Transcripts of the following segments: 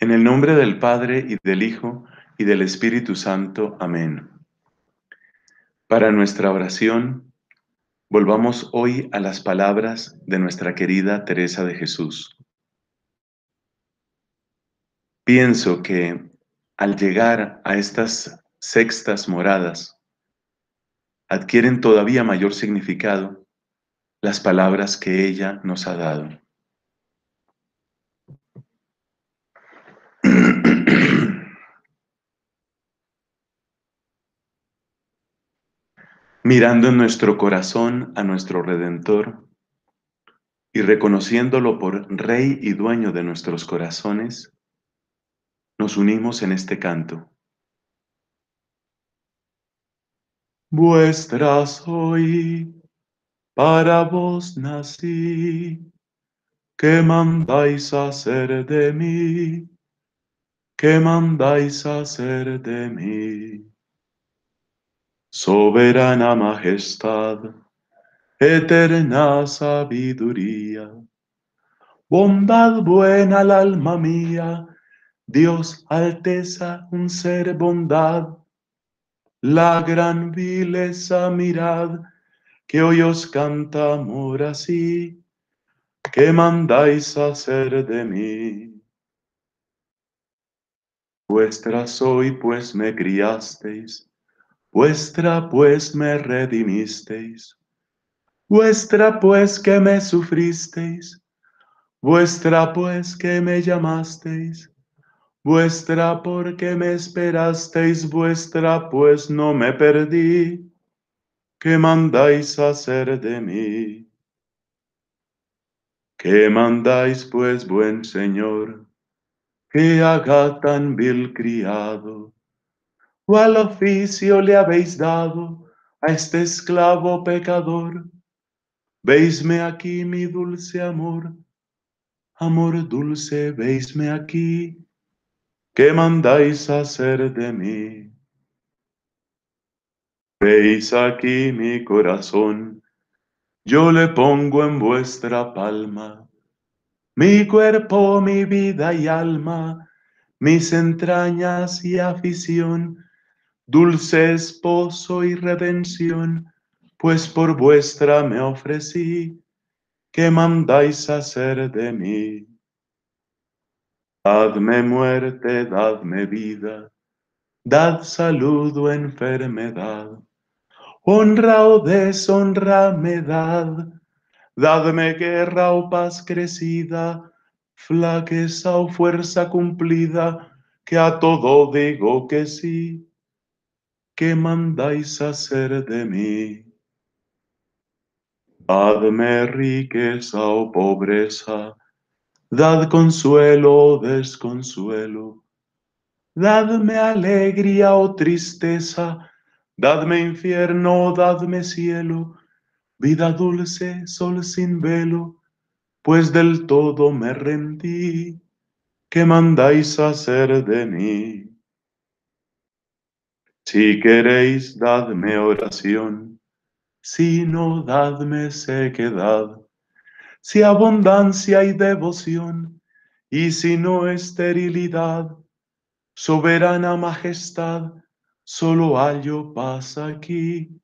En el nombre del Padre y del Hijo y del Espíritu Santo. Amén. Para nuestra oración, volvamos hoy a las palabras de nuestra querida Teresa de Jesús. Pienso que al llegar a estas sextas moradas, adquieren todavía mayor significado las palabras que ella nos ha dado. mirando en nuestro corazón a nuestro Redentor y reconociéndolo por Rey y Dueño de nuestros corazones, nos unimos en este canto. Vuestra soy, para vos nací, qué mandáis hacer de mí, qué mandáis hacer de mí soberana majestad, eterna sabiduría. Bondad buena al alma mía, Dios alteza un ser bondad. La gran vileza mirad, que hoy os canta amor así, que mandáis hacer de mí. Vuestra soy, pues me criasteis, Vuestra pues me redimisteis, vuestra pues que me sufristeis, vuestra pues que me llamasteis, vuestra porque me esperasteis, vuestra pues no me perdí, ¿Qué mandáis hacer de mí. ¿Qué mandáis, pues, buen Señor, que haga tan vil criado? ¿Cuál oficio le habéis dado a este esclavo pecador? Veisme aquí, mi dulce amor, amor dulce, veisme aquí, ¿qué mandáis hacer de mí? Veis aquí mi corazón, yo le pongo en vuestra palma, mi cuerpo, mi vida y alma, mis entrañas y afición, dulce esposo y redención, pues por vuestra me ofrecí, que mandáis hacer de mí. Dadme muerte, dadme vida, dad salud o enfermedad, honra o deshonra me dad, dadme guerra o paz crecida, flaqueza o fuerza cumplida, que a todo digo que sí ¿qué mandáis hacer de mí. Dadme riqueza o oh pobreza, dad consuelo o oh desconsuelo, dadme alegría o oh tristeza, dadme infierno, dadme cielo, vida dulce, sol sin velo, pues del todo me rendí, ¿qué mandáis hacer de mí. Si queréis, dadme oración, si no, dadme sequedad, si abundancia y devoción, y si no, esterilidad. Soberana majestad, solo hallo paz aquí,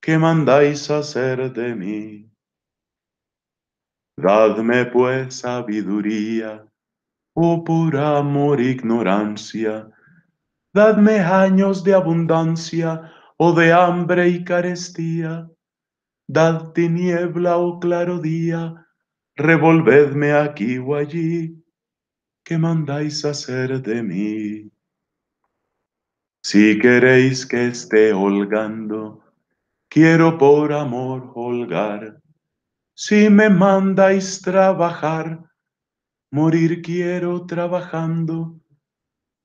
que mandáis hacer de mí. Dadme pues sabiduría, o oh por amor ignorancia, Dadme años de abundancia o de hambre y carestía. Dad tiniebla o claro día, revolvedme aquí o allí. ¿Qué mandáis hacer de mí? Si queréis que esté holgando, quiero por amor holgar. Si me mandáis trabajar, morir quiero trabajando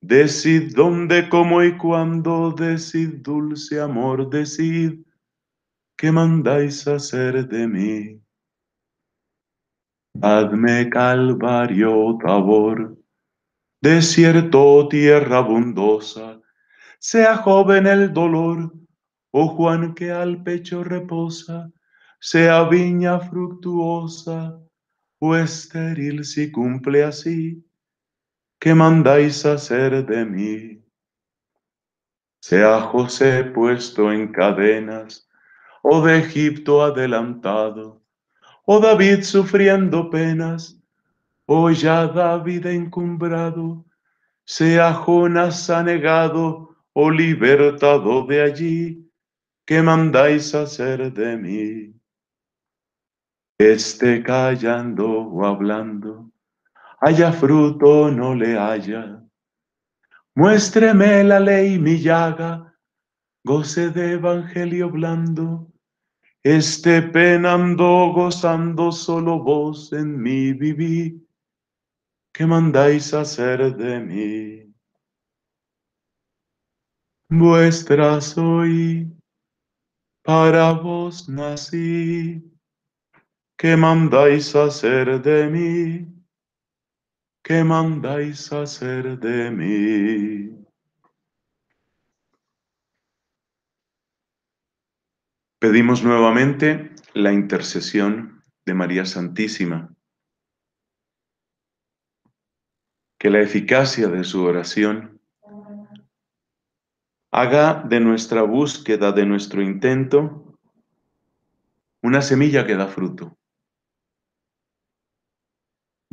Decid dónde, cómo y cuándo, decid dulce amor, decid qué mandáis hacer de mí. Hazme calvario, tabor, desierto, tierra abundosa, sea joven el dolor, o oh Juan que al pecho reposa, sea viña fructuosa, o estéril si cumple así Qué mandáis hacer de mí. Sea José puesto en cadenas, o de Egipto adelantado, o David sufriendo penas, o ya David encumbrado, sea Jonas anegado, o libertado de allí, Qué mandáis hacer de mí. Esté callando o hablando, haya fruto no le haya. Muéstreme la ley mi llaga, goce de evangelio blando, esté penando, gozando solo vos en mí viví, que mandáis hacer de mí. Vuestra soy, para vos nací, que mandáis hacer de mí ¿Qué mandáis hacer de mí? Pedimos nuevamente la intercesión de María Santísima, que la eficacia de su oración haga de nuestra búsqueda, de nuestro intento, una semilla que da fruto.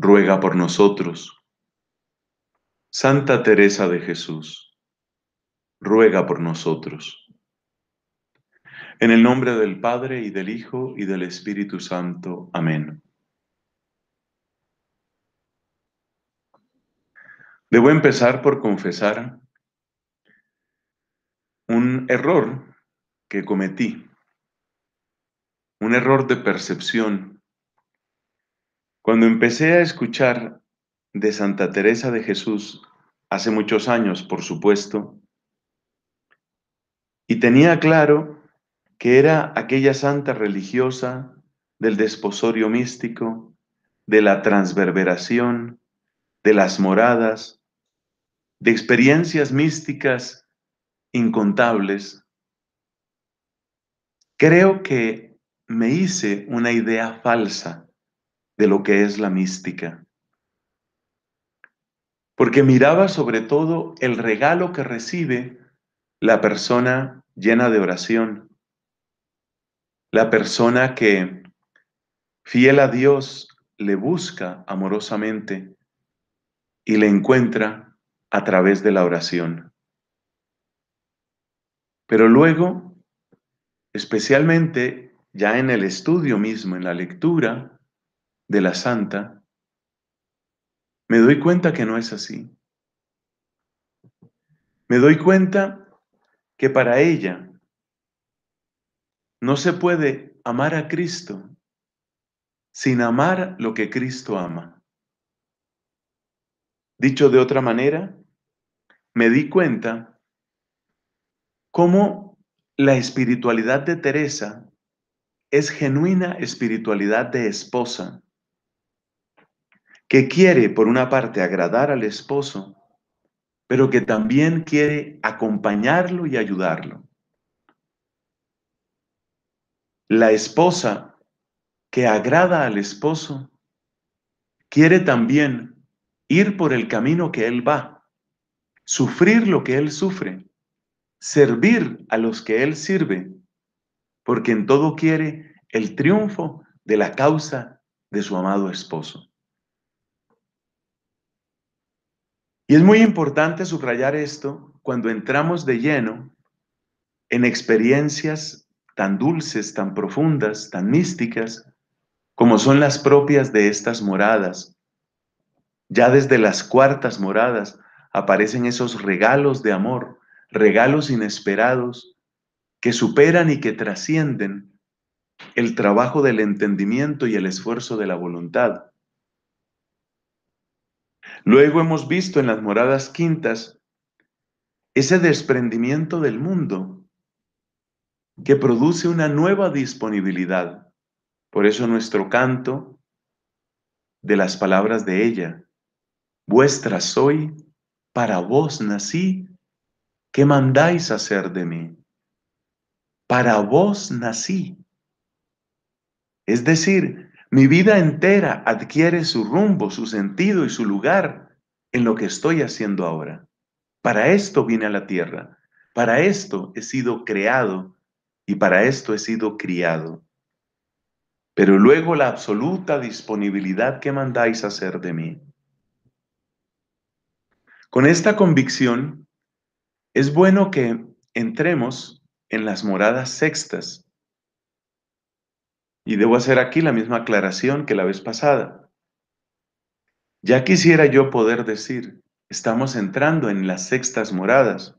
ruega por nosotros. Santa Teresa de Jesús, ruega por nosotros. En el nombre del Padre y del Hijo y del Espíritu Santo. Amén. Debo empezar por confesar un error que cometí, un error de percepción cuando empecé a escuchar de Santa Teresa de Jesús, hace muchos años, por supuesto, y tenía claro que era aquella santa religiosa del desposorio místico, de la transverberación, de las moradas, de experiencias místicas incontables, creo que me hice una idea falsa de lo que es la mística. Porque miraba sobre todo el regalo que recibe la persona llena de oración, la persona que, fiel a Dios, le busca amorosamente y le encuentra a través de la oración. Pero luego, especialmente ya en el estudio mismo, en la lectura, de la santa, me doy cuenta que no es así. Me doy cuenta que para ella no se puede amar a Cristo sin amar lo que Cristo ama. Dicho de otra manera, me di cuenta cómo la espiritualidad de Teresa es genuina espiritualidad de esposa que quiere, por una parte, agradar al esposo, pero que también quiere acompañarlo y ayudarlo. La esposa que agrada al esposo quiere también ir por el camino que él va, sufrir lo que él sufre, servir a los que él sirve, porque en todo quiere el triunfo de la causa de su amado esposo. Y es muy importante subrayar esto cuando entramos de lleno en experiencias tan dulces, tan profundas, tan místicas, como son las propias de estas moradas. Ya desde las cuartas moradas aparecen esos regalos de amor, regalos inesperados que superan y que trascienden el trabajo del entendimiento y el esfuerzo de la voluntad. Luego hemos visto en las moradas quintas ese desprendimiento del mundo que produce una nueva disponibilidad. Por eso nuestro canto de las palabras de ella, vuestra soy, para vos nací, ¿qué mandáis hacer de mí? Para vos nací. Es decir, mi vida entera adquiere su rumbo, su sentido y su lugar en lo que estoy haciendo ahora. Para esto vine a la tierra, para esto he sido creado y para esto he sido criado. Pero luego la absoluta disponibilidad que mandáis hacer de mí. Con esta convicción, es bueno que entremos en las moradas sextas y debo hacer aquí la misma aclaración que la vez pasada. Ya quisiera yo poder decir, estamos entrando en las sextas moradas,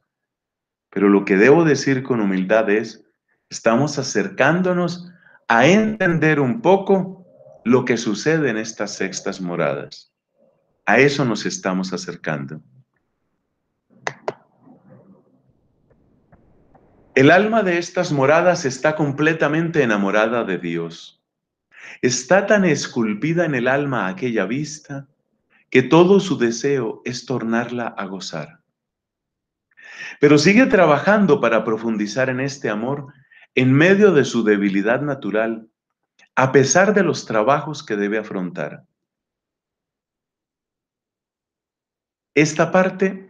pero lo que debo decir con humildad es, estamos acercándonos a entender un poco lo que sucede en estas sextas moradas. A eso nos estamos acercando. El alma de estas moradas está completamente enamorada de Dios. Está tan esculpida en el alma aquella vista que todo su deseo es tornarla a gozar. Pero sigue trabajando para profundizar en este amor en medio de su debilidad natural, a pesar de los trabajos que debe afrontar. Esta parte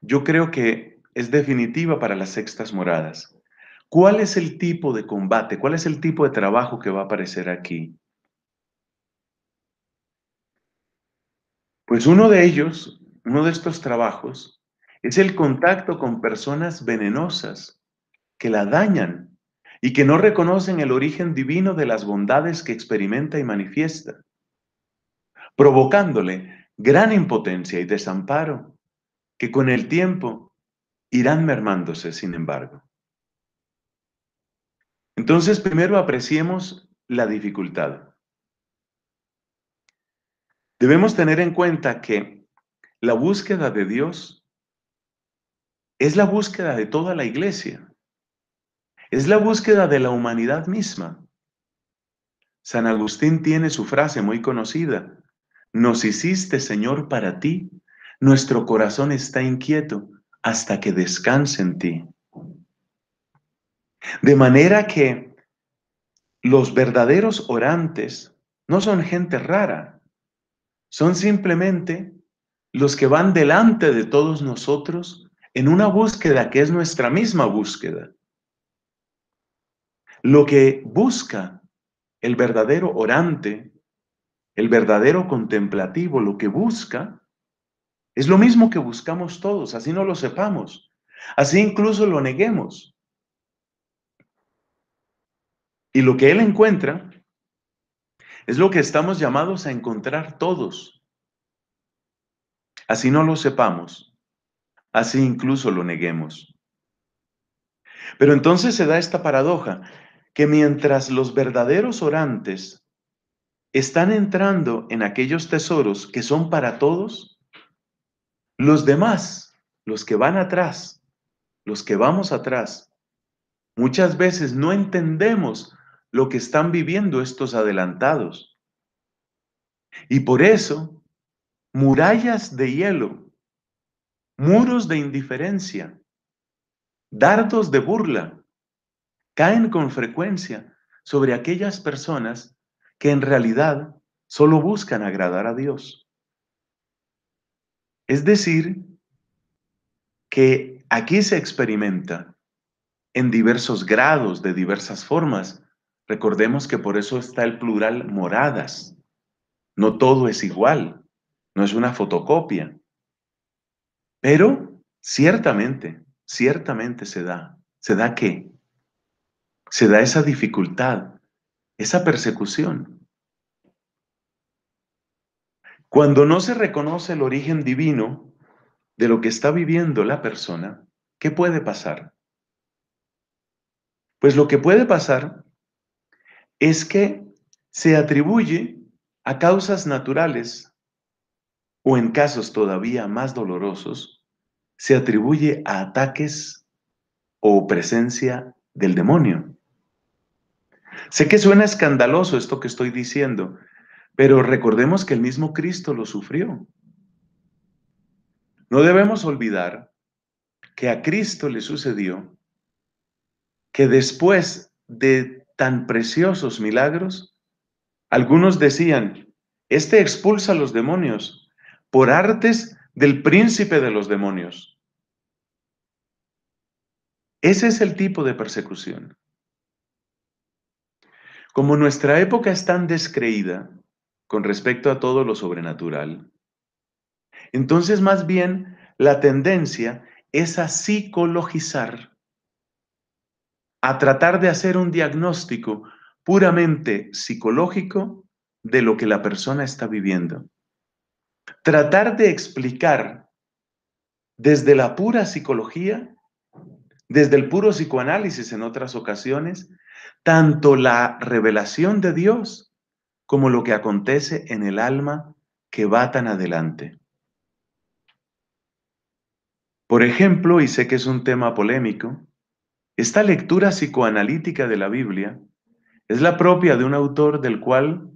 yo creo que es definitiva para las sextas moradas. ¿Cuál es el tipo de combate? ¿Cuál es el tipo de trabajo que va a aparecer aquí? Pues uno de ellos, uno de estos trabajos, es el contacto con personas venenosas que la dañan y que no reconocen el origen divino de las bondades que experimenta y manifiesta, provocándole gran impotencia y desamparo, que con el tiempo irán mermándose, sin embargo. Entonces, primero apreciemos la dificultad. Debemos tener en cuenta que la búsqueda de Dios es la búsqueda de toda la iglesia. Es la búsqueda de la humanidad misma. San Agustín tiene su frase muy conocida. Nos hiciste, Señor, para ti. Nuestro corazón está inquieto hasta que descanse en ti. De manera que los verdaderos orantes no son gente rara, son simplemente los que van delante de todos nosotros en una búsqueda que es nuestra misma búsqueda. Lo que busca el verdadero orante, el verdadero contemplativo, lo que busca es lo mismo que buscamos todos, así no lo sepamos, así incluso lo neguemos. Y lo que Él encuentra es lo que estamos llamados a encontrar todos, así no lo sepamos, así incluso lo neguemos. Pero entonces se da esta paradoja, que mientras los verdaderos orantes están entrando en aquellos tesoros que son para todos, los demás, los que van atrás, los que vamos atrás, muchas veces no entendemos lo que están viviendo estos adelantados. Y por eso, murallas de hielo, muros de indiferencia, dardos de burla, caen con frecuencia sobre aquellas personas que en realidad solo buscan agradar a Dios. Es decir, que aquí se experimenta en diversos grados, de diversas formas. Recordemos que por eso está el plural moradas. No todo es igual, no es una fotocopia. Pero ciertamente, ciertamente se da. ¿Se da qué? Se da esa dificultad, esa persecución. Cuando no se reconoce el origen divino de lo que está viviendo la persona, ¿qué puede pasar? Pues lo que puede pasar es que se atribuye a causas naturales o en casos todavía más dolorosos, se atribuye a ataques o presencia del demonio. Sé que suena escandaloso esto que estoy diciendo, pero recordemos que el mismo Cristo lo sufrió. No debemos olvidar que a Cristo le sucedió que después de tan preciosos milagros, algunos decían, este expulsa a los demonios por artes del príncipe de los demonios. Ese es el tipo de persecución. Como nuestra época es tan descreída, con respecto a todo lo sobrenatural. Entonces, más bien, la tendencia es a psicologizar, a tratar de hacer un diagnóstico puramente psicológico de lo que la persona está viviendo. Tratar de explicar desde la pura psicología, desde el puro psicoanálisis en otras ocasiones, tanto la revelación de Dios como lo que acontece en el alma que va tan adelante. Por ejemplo, y sé que es un tema polémico, esta lectura psicoanalítica de la Biblia es la propia de un autor del cual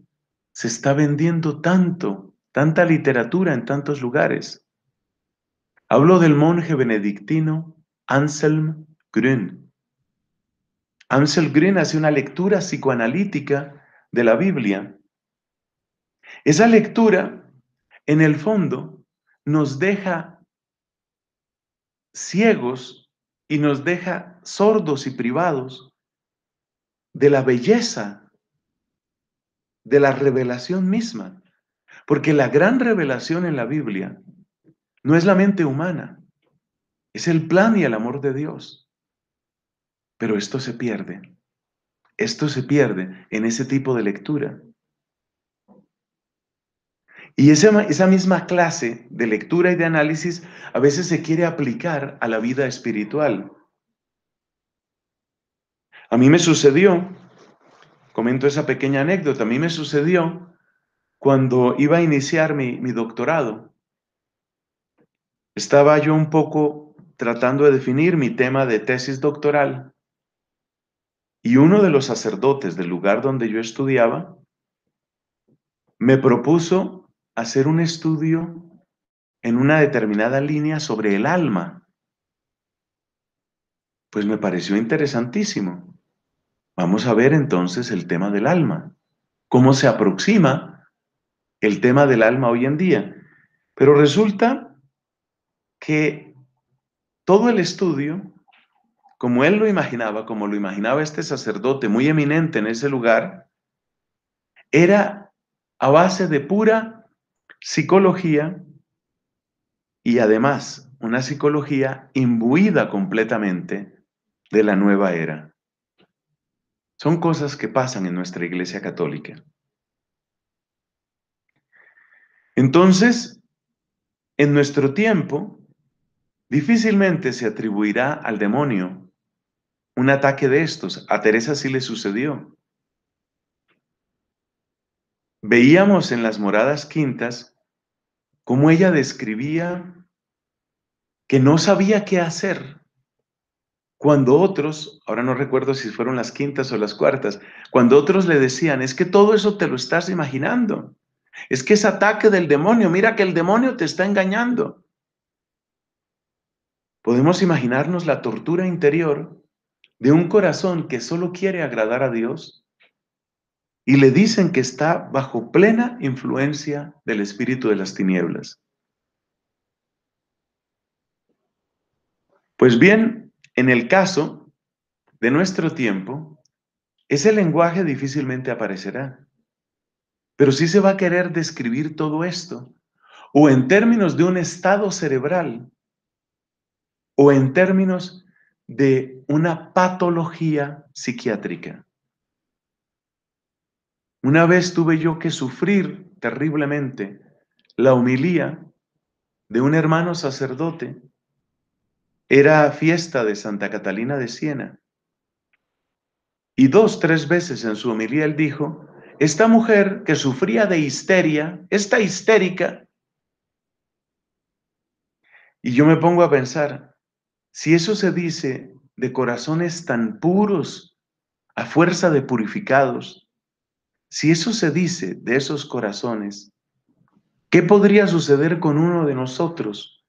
se está vendiendo tanto, tanta literatura en tantos lugares. Hablo del monje benedictino Anselm Grün. Anselm Grün hace una lectura psicoanalítica de la Biblia esa lectura, en el fondo, nos deja ciegos y nos deja sordos y privados de la belleza de la revelación misma. Porque la gran revelación en la Biblia no es la mente humana, es el plan y el amor de Dios. Pero esto se pierde. Esto se pierde en ese tipo de lectura. Y esa, misma clase de lectura y de análisis a veces se quiere aplicar a la vida espiritual. A mí me sucedió, comento esa pequeña anécdota, a mí me sucedió cuando iba a iniciar mi, mi doctorado. Estaba yo un poco tratando de definir mi tema de tesis doctoral y uno de los sacerdotes del lugar donde yo estudiaba me propuso hacer un estudio en una determinada línea sobre el alma. Pues me pareció interesantísimo. Vamos a ver entonces el tema del alma, cómo se aproxima el tema del alma hoy en día. Pero resulta que todo el estudio, como él lo imaginaba, como lo imaginaba este sacerdote muy eminente en ese lugar, era a base de pura psicología y además una psicología imbuida completamente de la nueva era. Son cosas que pasan en nuestra Iglesia Católica. Entonces, en nuestro tiempo, difícilmente se atribuirá al demonio un ataque de estos. A Teresa sí le sucedió. Veíamos en las moradas quintas como ella describía que no sabía qué hacer cuando otros, ahora no recuerdo si fueron las quintas o las cuartas, cuando otros le decían, es que todo eso te lo estás imaginando, es que es ataque del demonio, mira que el demonio te está engañando. Podemos imaginarnos la tortura interior de un corazón que solo quiere agradar a Dios, y le dicen que está bajo plena influencia del espíritu de las tinieblas. Pues bien, en el caso de nuestro tiempo, ese lenguaje difícilmente aparecerá, pero sí se va a querer describir todo esto, o en términos de un estado cerebral, o en términos de una patología psiquiátrica. Una vez tuve yo que sufrir terriblemente la humilía de un hermano sacerdote. Era fiesta de Santa Catalina de Siena. Y dos, tres veces en su homilía él dijo, esta mujer que sufría de histeria, esta histérica, y yo me pongo a pensar, si eso se dice de corazones tan puros, a fuerza de purificados, si eso se dice de esos corazones, ¿qué podría suceder con uno de nosotros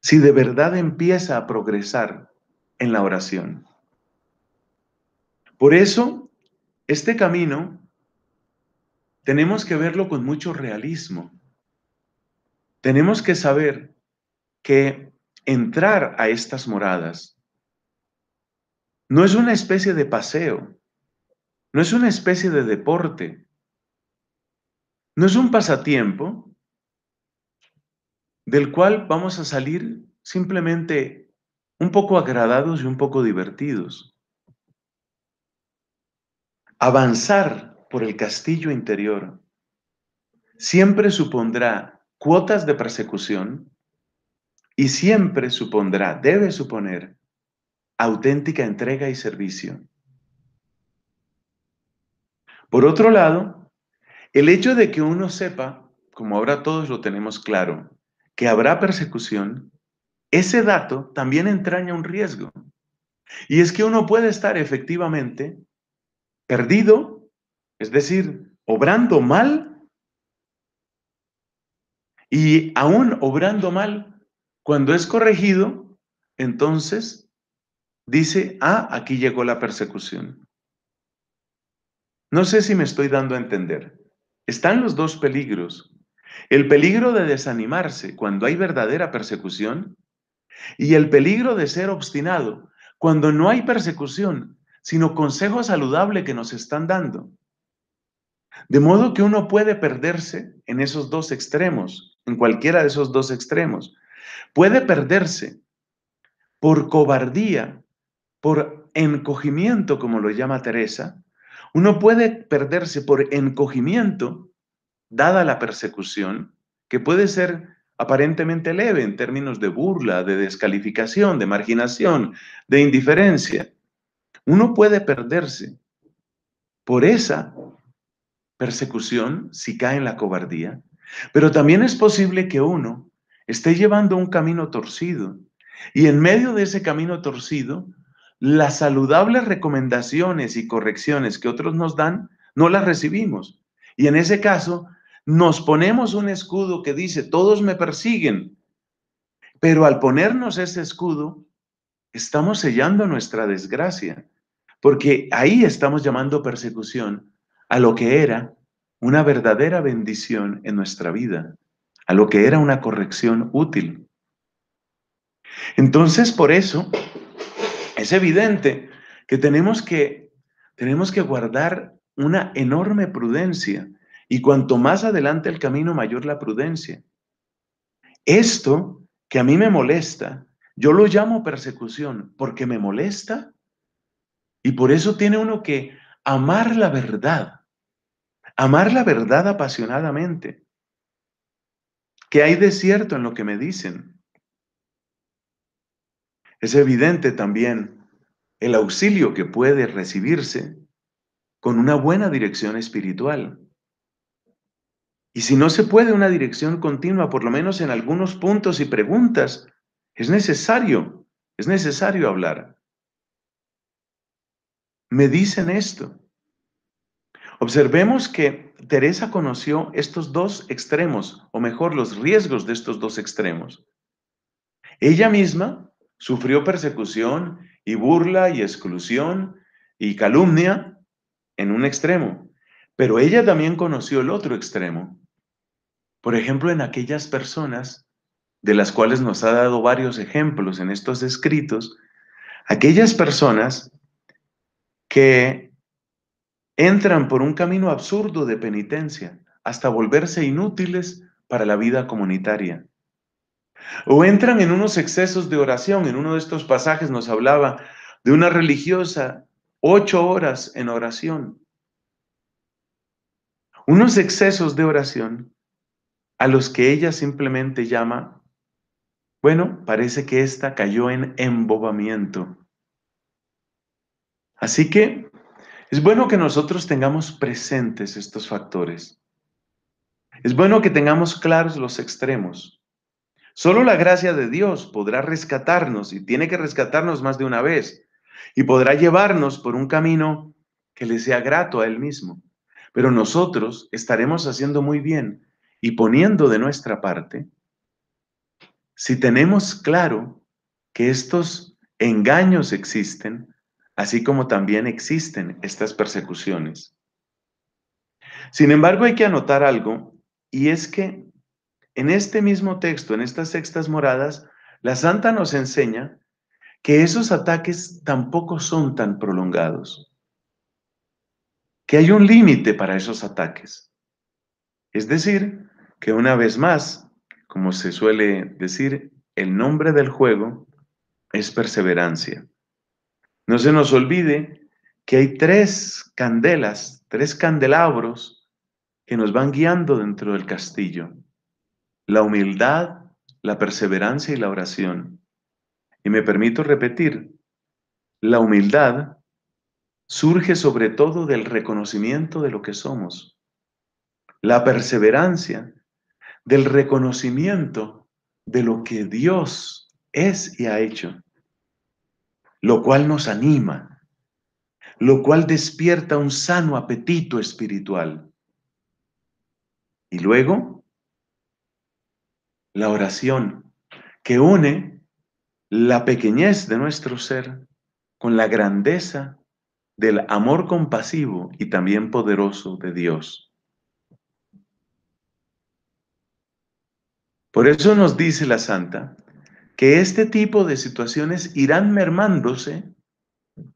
si de verdad empieza a progresar en la oración? Por eso, este camino tenemos que verlo con mucho realismo. Tenemos que saber que entrar a estas moradas no es una especie de paseo, no es una especie de deporte. No es un pasatiempo del cual vamos a salir simplemente un poco agradados y un poco divertidos. Avanzar por el castillo interior siempre supondrá cuotas de persecución y siempre supondrá, debe suponer, auténtica entrega y servicio. Por otro lado, el hecho de que uno sepa, como ahora todos lo tenemos claro, que habrá persecución, ese dato también entraña un riesgo. Y es que uno puede estar efectivamente perdido, es decir, obrando mal, y aún obrando mal, cuando es corregido, entonces dice, ah, aquí llegó la persecución. No sé si me estoy dando a entender. Están los dos peligros. El peligro de desanimarse cuando hay verdadera persecución y el peligro de ser obstinado cuando no hay persecución, sino consejo saludable que nos están dando. De modo que uno puede perderse en esos dos extremos, en cualquiera de esos dos extremos. Puede perderse por cobardía, por encogimiento, como lo llama Teresa, uno puede perderse por encogimiento, dada la persecución, que puede ser aparentemente leve en términos de burla, de descalificación, de marginación, de indiferencia. Uno puede perderse por esa persecución si cae en la cobardía, pero también es posible que uno esté llevando un camino torcido y en medio de ese camino torcido las saludables recomendaciones y correcciones que otros nos dan, no las recibimos. Y en ese caso, nos ponemos un escudo que dice, todos me persiguen. Pero al ponernos ese escudo, estamos sellando nuestra desgracia, porque ahí estamos llamando persecución a lo que era una verdadera bendición en nuestra vida, a lo que era una corrección útil. Entonces, por eso, es evidente que tenemos que, tenemos que guardar una enorme prudencia y cuanto más adelante el camino, mayor la prudencia. Esto que a mí me molesta, yo lo llamo persecución porque me molesta y por eso tiene uno que amar la verdad, amar la verdad apasionadamente. Que hay de cierto en lo que me dicen, es evidente también el auxilio que puede recibirse con una buena dirección espiritual. Y si no se puede una dirección continua, por lo menos en algunos puntos y preguntas, es necesario, es necesario hablar. Me dicen esto. Observemos que Teresa conoció estos dos extremos, o mejor, los riesgos de estos dos extremos. Ella misma sufrió persecución y burla y exclusión y calumnia en un extremo, pero ella también conoció el otro extremo. Por ejemplo, en aquellas personas de las cuales nos ha dado varios ejemplos en estos escritos, aquellas personas que entran por un camino absurdo de penitencia hasta volverse inútiles para la vida comunitaria. O entran en unos excesos de oración. En uno de estos pasajes nos hablaba de una religiosa, ocho horas en oración. Unos excesos de oración a los que ella simplemente llama, bueno, parece que ésta cayó en embobamiento. Así que es bueno que nosotros tengamos presentes estos factores. Es bueno que tengamos claros los extremos. Solo la gracia de Dios podrá rescatarnos y tiene que rescatarnos más de una vez y podrá llevarnos por un camino que le sea grato a Él mismo. Pero nosotros estaremos haciendo muy bien y poniendo de nuestra parte si tenemos claro que estos engaños existen, así como también existen estas persecuciones. Sin embargo, hay que anotar algo, y es que en este mismo texto, en estas sextas moradas, la santa nos enseña que esos ataques tampoco son tan prolongados, que hay un límite para esos ataques. Es decir, que una vez más, como se suele decir, el nombre del juego es perseverancia. No se nos olvide que hay tres candelas, tres candelabros que nos van guiando dentro del castillo la humildad, la perseverancia y la oración. Y me permito repetir, la humildad surge sobre todo del reconocimiento de lo que somos. La perseverancia del reconocimiento de lo que Dios es y ha hecho, lo cual nos anima, lo cual despierta un sano apetito espiritual. Y luego, la oración, que une la pequeñez de nuestro ser con la grandeza del amor compasivo y también poderoso de Dios. Por eso nos dice la Santa que este tipo de situaciones irán mermándose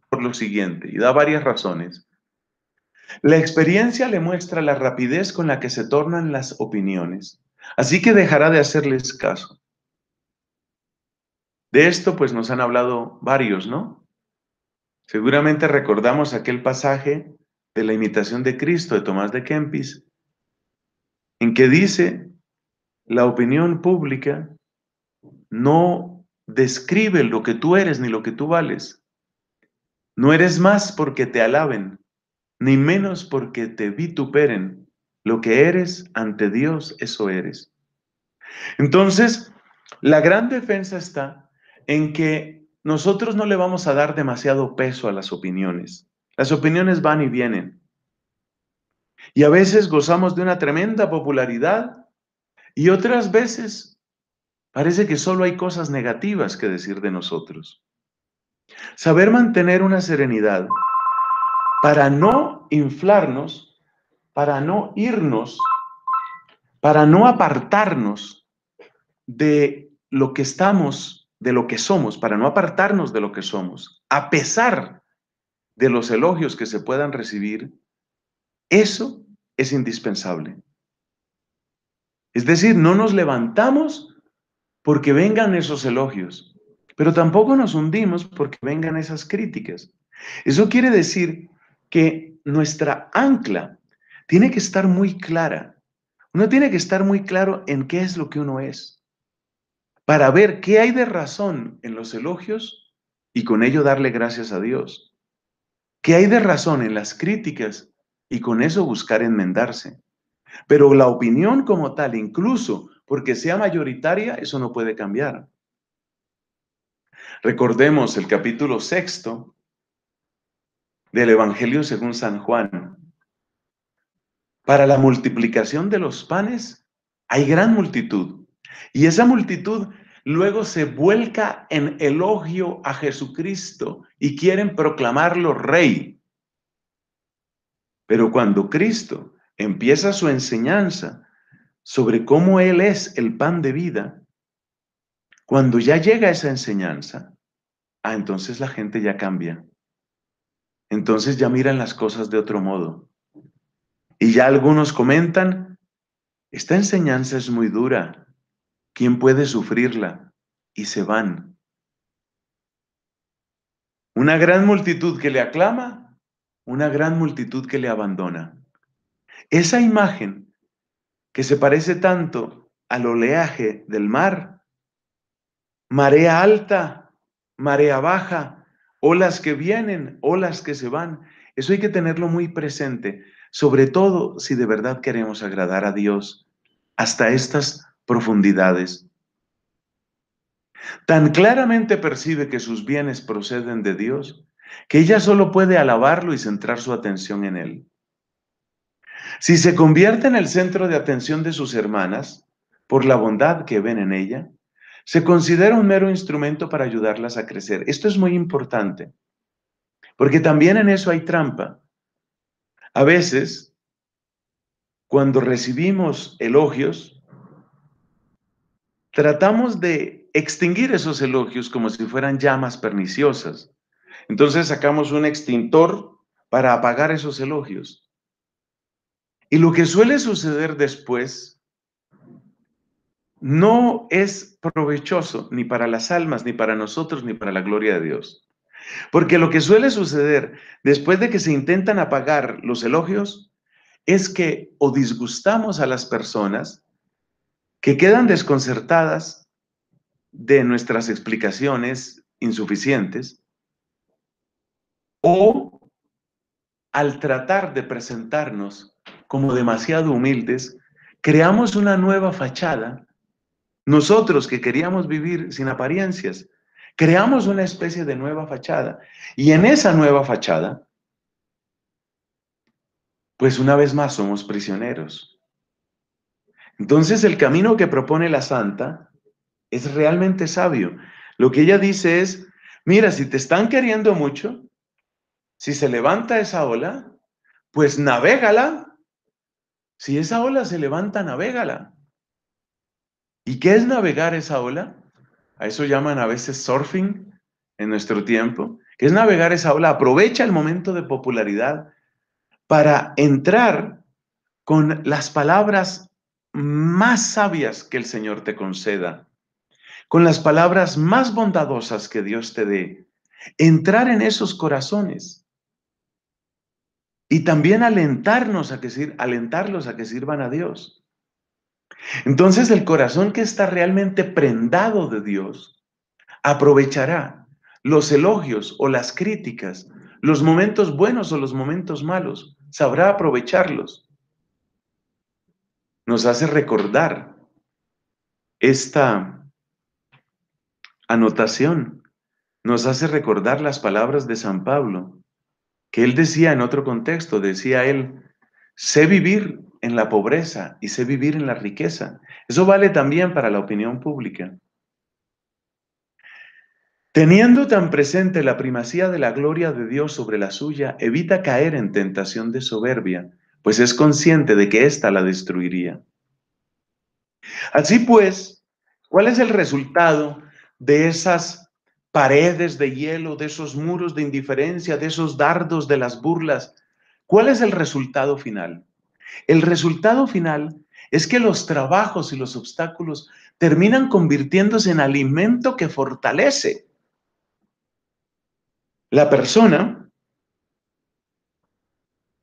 por lo siguiente, y da varias razones. La experiencia le muestra la rapidez con la que se tornan las opiniones. Así que dejará de hacerles caso. De esto pues nos han hablado varios, ¿no? Seguramente recordamos aquel pasaje de la imitación de Cristo de Tomás de Kempis, en que dice, la opinión pública no describe lo que tú eres ni lo que tú vales. No eres más porque te alaben, ni menos porque te vituperen. Lo que eres ante Dios, eso eres. Entonces, la gran defensa está en que nosotros no le vamos a dar demasiado peso a las opiniones. Las opiniones van y vienen. Y a veces gozamos de una tremenda popularidad y otras veces parece que solo hay cosas negativas que decir de nosotros. Saber mantener una serenidad para no inflarnos para no irnos, para no apartarnos de lo que estamos, de lo que somos, para no apartarnos de lo que somos, a pesar de los elogios que se puedan recibir, eso es indispensable. Es decir, no nos levantamos porque vengan esos elogios, pero tampoco nos hundimos porque vengan esas críticas. Eso quiere decir que nuestra ancla tiene que estar muy clara. Uno tiene que estar muy claro en qué es lo que uno es, para ver qué hay de razón en los elogios y con ello darle gracias a Dios. ¿Qué hay de razón en las críticas y con eso buscar enmendarse? Pero la opinión como tal, incluso porque sea mayoritaria, eso no puede cambiar. Recordemos el capítulo sexto del Evangelio según San Juan, para la multiplicación de los panes hay gran multitud. Y esa multitud luego se vuelca en elogio a Jesucristo y quieren proclamarlo rey. Pero cuando Cristo empieza su enseñanza sobre cómo Él es el pan de vida, cuando ya llega esa enseñanza, ah, entonces la gente ya cambia. Entonces ya miran las cosas de otro modo. Y ya algunos comentan, esta enseñanza es muy dura, ¿quién puede sufrirla? Y se van. Una gran multitud que le aclama, una gran multitud que le abandona. Esa imagen que se parece tanto al oleaje del mar, marea alta, marea baja, olas que vienen, olas que se van, eso hay que tenerlo muy presente sobre todo si de verdad queremos agradar a Dios hasta estas profundidades. Tan claramente percibe que sus bienes proceden de Dios que ella solo puede alabarlo y centrar su atención en él. Si se convierte en el centro de atención de sus hermanas, por la bondad que ven en ella, se considera un mero instrumento para ayudarlas a crecer. Esto es muy importante, porque también en eso hay trampa. A veces, cuando recibimos elogios, tratamos de extinguir esos elogios como si fueran llamas perniciosas. Entonces sacamos un extintor para apagar esos elogios. Y lo que suele suceder después no es provechoso ni para las almas, ni para nosotros, ni para la gloria de Dios. Porque lo que suele suceder después de que se intentan apagar los elogios es que o disgustamos a las personas que quedan desconcertadas de nuestras explicaciones insuficientes o al tratar de presentarnos como demasiado humildes, creamos una nueva fachada. Nosotros que queríamos vivir sin apariencias, Creamos una especie de nueva fachada y en esa nueva fachada, pues una vez más somos prisioneros. Entonces el camino que propone la santa es realmente sabio. Lo que ella dice es, mira, si te están queriendo mucho, si se levanta esa ola, pues navégala. Si esa ola se levanta, navégala. ¿Y qué es navegar esa ola? A eso llaman a veces surfing en nuestro tiempo, que es navegar esa ola. Aprovecha el momento de popularidad para entrar con las palabras más sabias que el Señor te conceda, con las palabras más bondadosas que Dios te dé. Entrar en esos corazones y también alentarnos a que, alentarlos a que sirvan a Dios. Entonces el corazón que está realmente prendado de Dios aprovechará los elogios o las críticas, los momentos buenos o los momentos malos, sabrá aprovecharlos. Nos hace recordar esta anotación, nos hace recordar las palabras de San Pablo, que él decía en otro contexto, decía él, sé vivir en la pobreza y sé vivir en la riqueza. Eso vale también para la opinión pública. Teniendo tan presente la primacía de la gloria de Dios sobre la suya, evita caer en tentación de soberbia, pues es consciente de que ésta la destruiría. Así pues, ¿cuál es el resultado de esas paredes de hielo, de esos muros de indiferencia, de esos dardos de las burlas? ¿Cuál es el resultado final? El resultado final es que los trabajos y los obstáculos terminan convirtiéndose en alimento que fortalece. La persona,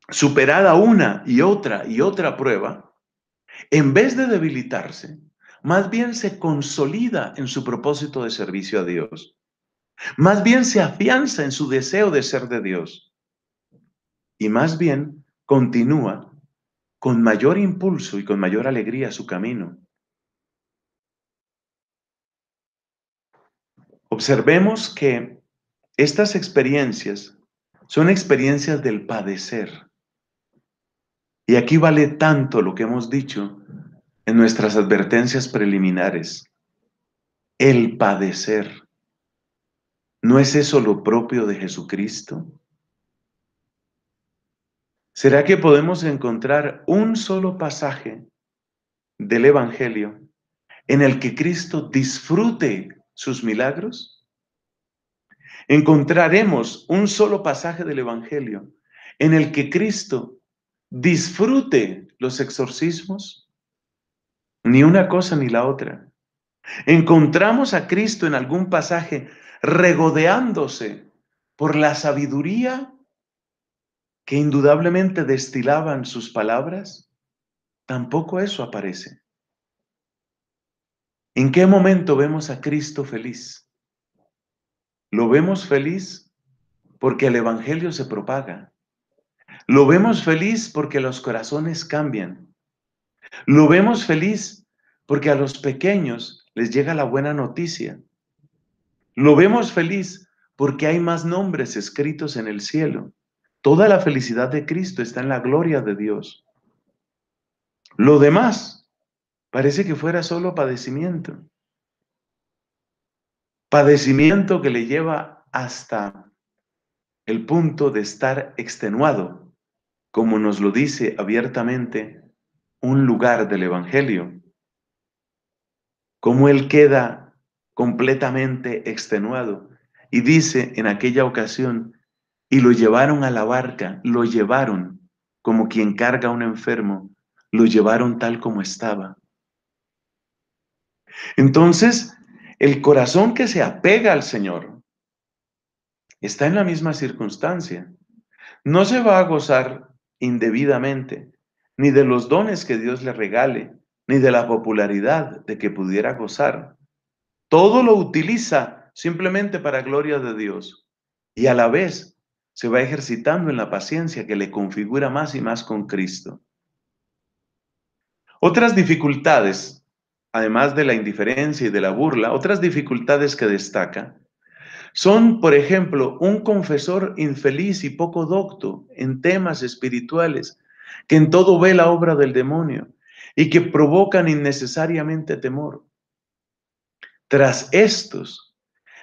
superada una y otra y otra prueba, en vez de debilitarse, más bien se consolida en su propósito de servicio a Dios. Más bien se afianza en su deseo de ser de Dios. Y más bien continúa con mayor impulso y con mayor alegría su camino. Observemos que estas experiencias son experiencias del padecer. Y aquí vale tanto lo que hemos dicho en nuestras advertencias preliminares. El padecer. ¿No es eso lo propio de Jesucristo? ¿Será que podemos encontrar un solo pasaje del Evangelio en el que Cristo disfrute sus milagros? Encontraremos un solo pasaje del Evangelio en el que Cristo disfrute los exorcismos? Ni una cosa ni la otra. Encontramos a Cristo en algún pasaje regodeándose por la sabiduría que indudablemente destilaban sus palabras, tampoco eso aparece. ¿En qué momento vemos a Cristo feliz? Lo vemos feliz porque el Evangelio se propaga. Lo vemos feliz porque los corazones cambian. Lo vemos feliz porque a los pequeños les llega la buena noticia. Lo vemos feliz porque hay más nombres escritos en el cielo. Toda la felicidad de Cristo está en la gloria de Dios. Lo demás parece que fuera solo padecimiento. Padecimiento que le lleva hasta el punto de estar extenuado, como nos lo dice abiertamente un lugar del Evangelio. Como él queda completamente extenuado y dice en aquella ocasión, y lo llevaron a la barca, lo llevaron como quien carga a un enfermo, lo llevaron tal como estaba. Entonces, el corazón que se apega al Señor está en la misma circunstancia. No se va a gozar indebidamente, ni de los dones que Dios le regale, ni de la popularidad de que pudiera gozar. Todo lo utiliza simplemente para gloria de Dios y a la vez se va ejercitando en la paciencia que le configura más y más con Cristo. Otras dificultades, además de la indiferencia y de la burla, otras dificultades que destaca son, por ejemplo, un confesor infeliz y poco docto en temas espirituales, que en todo ve la obra del demonio y que provocan innecesariamente temor. Tras estos,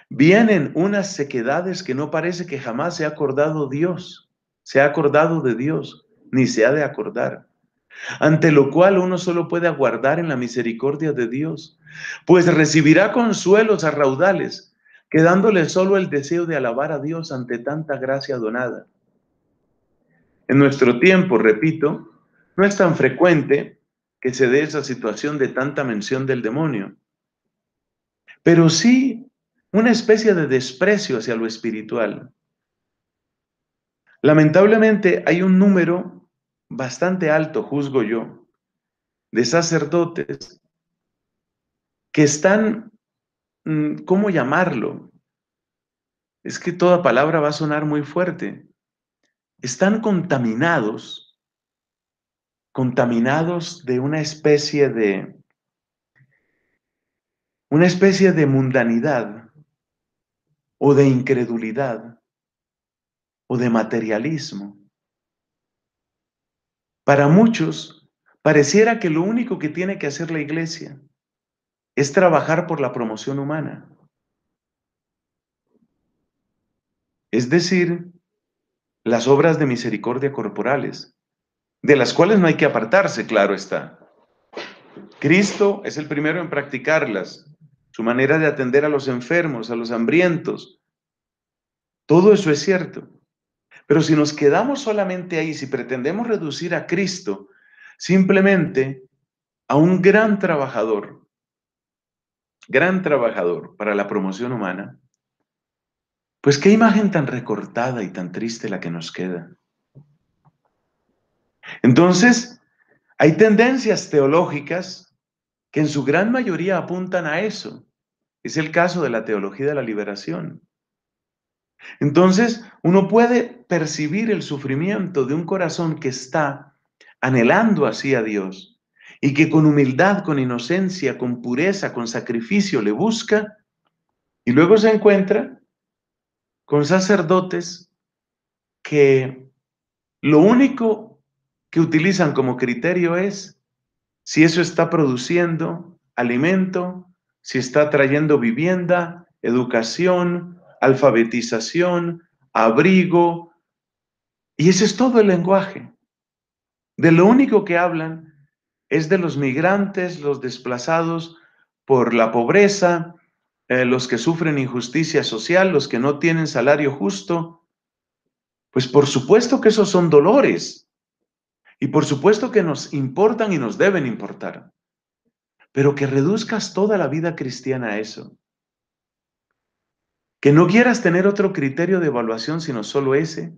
Vienen unas sequedades que no parece que jamás se ha acordado Dios, se ha acordado de Dios, ni se ha de acordar. Ante lo cual uno solo puede aguardar en la misericordia de Dios, pues recibirá consuelos a raudales, quedándole solo el deseo de alabar a Dios ante tanta gracia donada. En nuestro tiempo, repito, no es tan frecuente que se dé esa situación de tanta mención del demonio, pero sí una especie de desprecio hacia lo espiritual. Lamentablemente hay un número bastante alto, juzgo yo, de sacerdotes que están, mm, ¿cómo llamarlo? Es que toda palabra va a sonar muy fuerte. Están contaminados, contaminados de una especie de, una especie de mundanidad o de incredulidad o de materialismo. Para muchos, pareciera que lo único que tiene que hacer la iglesia es trabajar por la promoción humana. Es decir, las obras de misericordia corporales, de las cuales no hay que apartarse, claro está. Cristo es el primero en practicarlas, su manera de atender a los enfermos, a los hambrientos. Todo eso es cierto. Pero si nos quedamos solamente ahí, si pretendemos reducir a Cristo simplemente a un gran trabajador, gran trabajador para la promoción humana, pues qué imagen tan recortada y tan triste la que nos queda. Entonces, hay tendencias teológicas que en su gran mayoría apuntan a eso, es el caso de la teología de la liberación. Entonces, uno puede percibir el sufrimiento de un corazón que está anhelando así a Dios y que con humildad, con inocencia, con pureza, con sacrificio le busca y luego se encuentra con sacerdotes que lo único que utilizan como criterio es si eso está produciendo alimento, si está trayendo vivienda, educación, alfabetización, abrigo. Y ese es todo el lenguaje. De lo único que hablan es de los migrantes, los desplazados por la pobreza, eh, los que sufren injusticia social, los que no tienen salario justo. Pues por supuesto que esos son dolores. Y por supuesto que nos importan y nos deben importar pero que reduzcas toda la vida cristiana a eso. Que no quieras tener otro criterio de evaluación sino solo ese,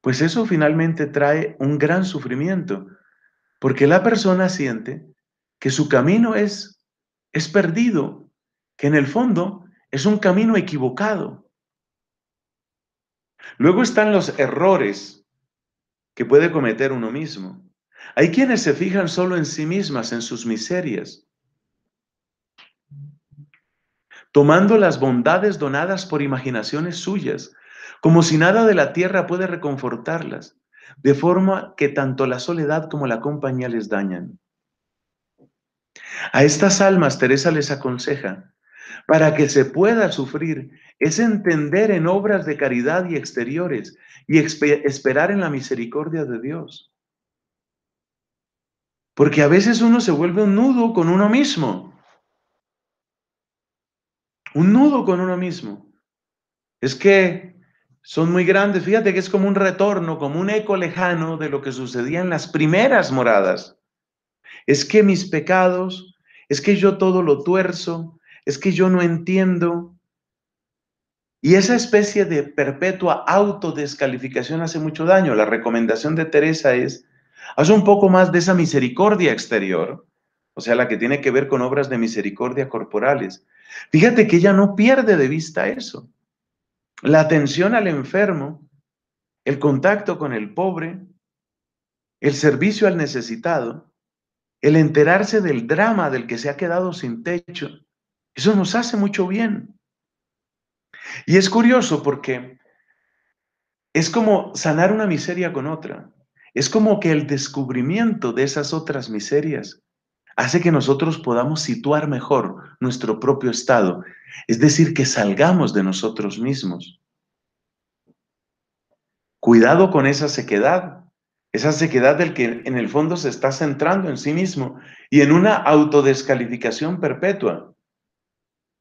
pues eso finalmente trae un gran sufrimiento, porque la persona siente que su camino es, es perdido, que en el fondo es un camino equivocado. Luego están los errores que puede cometer uno mismo. Hay quienes se fijan solo en sí mismas, en sus miserias, tomando las bondades donadas por imaginaciones suyas, como si nada de la tierra puede reconfortarlas, de forma que tanto la soledad como la compañía les dañan. A estas almas Teresa les aconseja, para que se pueda sufrir, es entender en obras de caridad y exteriores y esperar en la misericordia de Dios. Porque a veces uno se vuelve un nudo con uno mismo. Un nudo con uno mismo. Es que son muy grandes. Fíjate que es como un retorno, como un eco lejano de lo que sucedía en las primeras moradas. Es que mis pecados, es que yo todo lo tuerzo, es que yo no entiendo. Y esa especie de perpetua autodescalificación hace mucho daño. La recomendación de Teresa es, Haz un poco más de esa misericordia exterior, o sea, la que tiene que ver con obras de misericordia corporales. Fíjate que ella no pierde de vista eso. La atención al enfermo, el contacto con el pobre, el servicio al necesitado, el enterarse del drama del que se ha quedado sin techo, eso nos hace mucho bien. Y es curioso porque es como sanar una miseria con otra. Es como que el descubrimiento de esas otras miserias hace que nosotros podamos situar mejor nuestro propio estado, es decir, que salgamos de nosotros mismos. Cuidado con esa sequedad, esa sequedad del que en el fondo se está centrando en sí mismo y en una autodescalificación perpetua.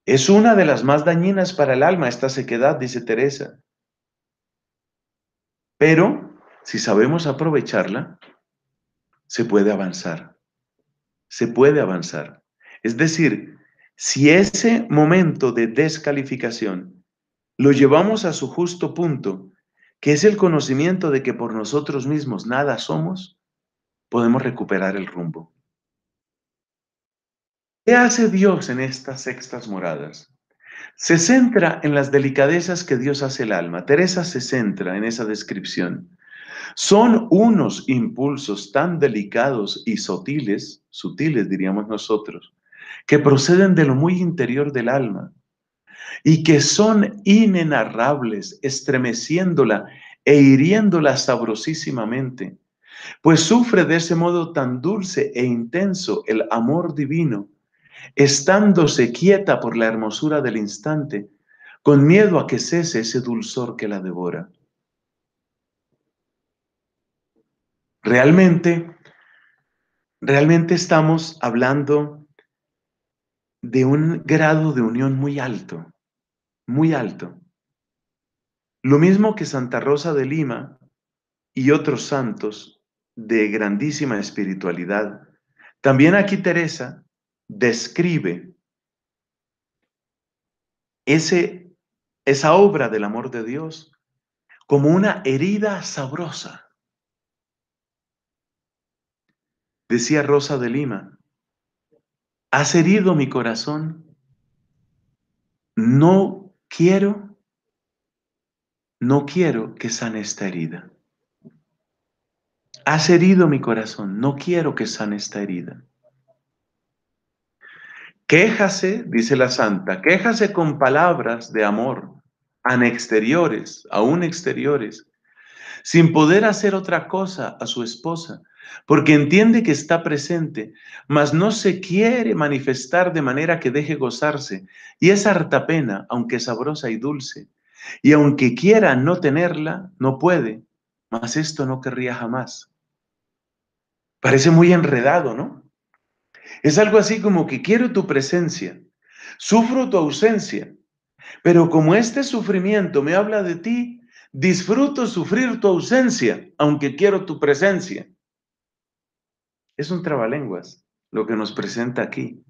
Es una de las más dañinas para el alma esta sequedad, dice Teresa. Pero si sabemos aprovecharla, se puede avanzar. Se puede avanzar. Es decir, si ese momento de descalificación lo llevamos a su justo punto, que es el conocimiento de que por nosotros mismos nada somos, podemos recuperar el rumbo. ¿Qué hace Dios en estas sextas moradas? Se centra en las delicadezas que Dios hace el alma. Teresa se centra en esa descripción. Son unos impulsos tan delicados y sutiles, sutiles diríamos nosotros, que proceden de lo muy interior del alma y que son inenarrables, estremeciéndola e hiriéndola sabrosísimamente, pues sufre de ese modo tan dulce e intenso el amor divino, estándose quieta por la hermosura del instante, con miedo a que cese ese dulzor que la devora. Realmente, realmente estamos hablando de un grado de unión muy alto, muy alto. Lo mismo que Santa Rosa de Lima y otros santos de grandísima espiritualidad. También aquí Teresa describe ese, esa obra del amor de Dios como una herida sabrosa. Decía Rosa de Lima, has herido mi corazón, no quiero, no quiero que sane esta herida. Has herido mi corazón, no quiero que sane esta herida. Quéjase, dice la santa, quéjase con palabras de amor, an exteriores, aún exteriores, sin poder hacer otra cosa a su esposa, porque entiende que está presente, mas no se quiere manifestar de manera que deje gozarse, y es harta pena, aunque sabrosa y dulce, y aunque quiera no tenerla, no puede, mas esto no querría jamás. Parece muy enredado, ¿no? Es algo así como que quiero tu presencia, sufro tu ausencia, pero como este sufrimiento me habla de ti, disfruto sufrir tu ausencia, aunque quiero tu presencia. Es un trabalenguas lo que nos presenta aquí.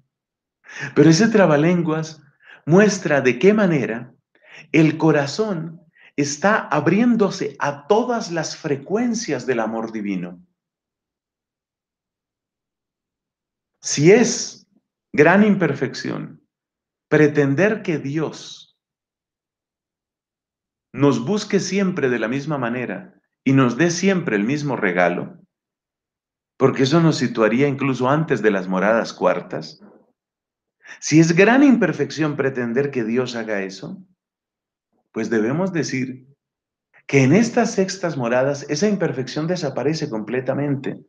Pero ese trabalenguas muestra de qué manera el corazón está abriéndose a todas las frecuencias del amor divino. Si es gran imperfección pretender que Dios nos busque siempre de la misma manera y nos dé siempre el mismo regalo, porque eso nos situaría incluso antes de las moradas cuartas. Si es gran imperfección pretender que Dios haga eso, pues debemos decir que en estas sextas moradas esa imperfección desaparece completamente,